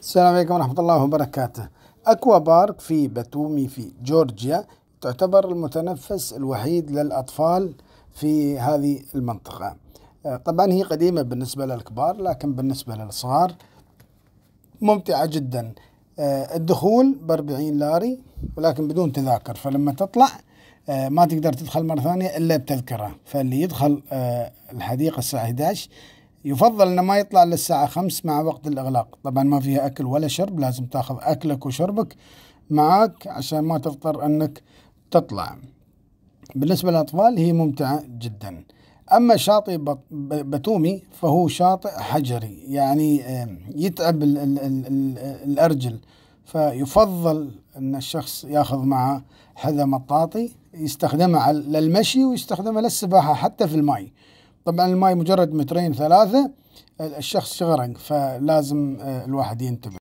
السلام عليكم ورحمة الله وبركاته أكوا بارك في باتومي في جورجيا تعتبر المتنفس الوحيد للأطفال في هذه المنطقة آه، طبعا هي قديمة بالنسبة للكبار لكن بالنسبة للصغار ممتعة جدا آه، الدخول بأربعين لاري ولكن بدون تذاكر فلما تطلع آه، ما تقدر تدخل مرة ثانية إلا بتذكرة فاللي يدخل الحديقة الساعة 11 يفضل انه ما يطلع للساعة خمس مع وقت الاغلاق طبعا ما فيها اكل ولا شرب لازم تاخذ اكلك وشربك معاك عشان ما تضطر انك تطلع بالنسبة للاطفال هي ممتعة جدا اما شاطئ بتومي فهو شاطئ حجري يعني يتعب الـ الـ الـ الارجل فيفضل ان الشخص ياخذ معه حذاء مطاطي يستخدمه للمشي ويستخدمه للسباحة حتى في الماء طبعا الماي مجرد مترين ثلاثة الشخص شغرق فلازم آه، الواحد ينتبه